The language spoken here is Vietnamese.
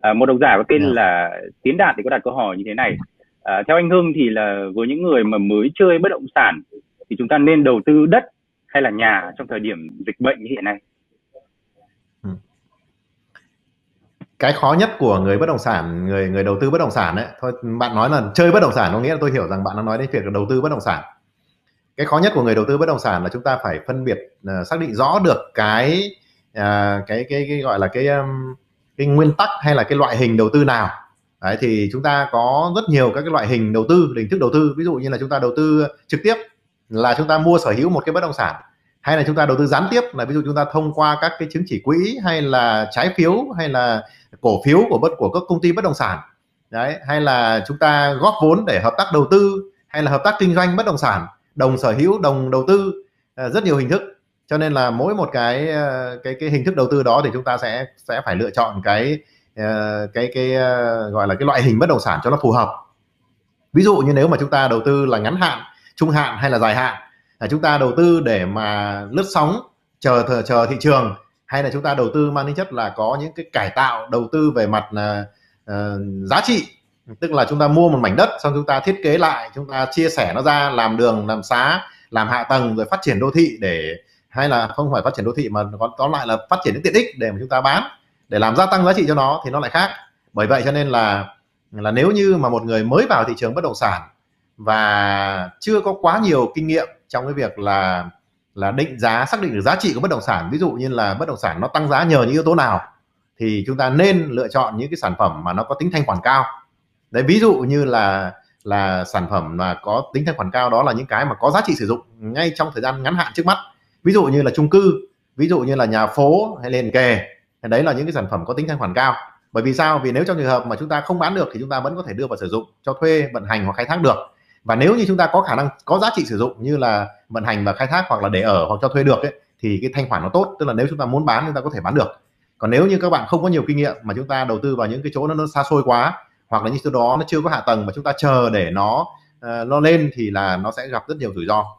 À, một độc giả có tên yeah. Dạ. là Tiến Đạt thì có đặt câu hỏi như thế này. À, theo anh Hưng thì là với những người mà mới chơi bất động sản thì chúng ta nên đầu tư đất hay là nhà trong thời điểm dịch bệnh như hiện nay? Ừ. cái khó nhất của người bất động sản người người đầu tư bất động sản đấy thôi bạn nói là chơi bất động sản có nghĩa là tôi hiểu rằng bạn đang nói đến việc đầu tư bất động sản cái khó nhất của người đầu tư bất động sản là chúng ta phải phân biệt ờ, xác định rõ được cái à, cái, cái cái gọi là cái um, cái nguyên tắc hay là cái loại hình đầu tư nào Đấy, thì chúng ta có rất nhiều các cái loại hình đầu tư hình thức đầu tư ví dụ như là chúng ta đầu tư trực tiếp là chúng ta mua sở hữu một cái bất động sản hay là chúng ta đầu tư gián tiếp là ví dụ chúng ta thông qua các cái chứng chỉ quỹ hay là trái phiếu hay là cổ phiếu của bất của các công ty bất động sản đấy hay là chúng ta góp vốn để hợp tác đầu tư hay là hợp tác kinh doanh bất động sản đồng sở hữu đồng đầu tư à, rất nhiều hình thức cho nên là mỗi một cái ờ, cái cái hình thức đầu tư đó thì chúng ta sẽ sẽ phải lựa chọn cái ờ, cái cái, ờ, gọi là cái loại hình bất động sản cho nó phù hợp ví dụ như nếu mà chúng ta đầu tư là ngắn hạn trung hạn hay là dài hạn là chúng ta đầu tư để mà lướt sóng chờ chờ thị trường hay là chúng ta đầu tư mang tính chất là có những cái cải tạo đầu tư về mặt uh, giá trị tức là chúng ta mua một mảnh đất xong chúng ta thiết kế lại chúng ta chia sẻ nó ra làm đường làm xá làm hạ tầng rồi phát triển đô thị để hay là không phải phát triển đô thị mà có tóm lại là phát triển những tiện ích để mà chúng ta bán để làm gia tăng giá trị cho nó thì nó lại khác bởi vậy cho nên là là nếu như mà một người mới vào thị trường bất động sản và chưa có quá nhiều kinh nghiệm trong cái việc là là định giá xác định được giá trị của bất động sản ví dụ như là bất động sản nó tăng giá nhờ những yếu tố nào thì chúng ta nên lựa chọn những cái sản phẩm mà nó có tính thanh khoản cao đấy ví dụ như là là sản phẩm mà có tính thanh khoản cao đó là những cái mà có giá trị sử dụng ngay trong thời gian ngắn hạn trước mắt ví dụ như là chung cư ví dụ như là nhà phố hay liền kề thì đấy là những cái sản phẩm có tính thanh khoản cao bởi vì sao vì nếu trong trường hợp mà chúng ta không bán được thì chúng ta vẫn có thể đưa vào sử dụng cho thuê vận hành hoặc khai thác được và nếu như chúng ta có khả năng có giá trị sử dụng như là vận hành và khai thác hoặc là để ở hoặc cho thuê được ấy, thì cái thanh khoản nó tốt tức là nếu chúng ta muốn bán chúng ta có thể bán được còn nếu như các bạn không có nhiều kinh nghiệm mà chúng ta đầu tư vào những cái chỗ nó, nó xa xôi quá hoặc là những chỗ đó nó chưa có hạ tầng mà chúng ta chờ để nó uh, nó lên thì là nó sẽ gặp rất nhiều rủi ro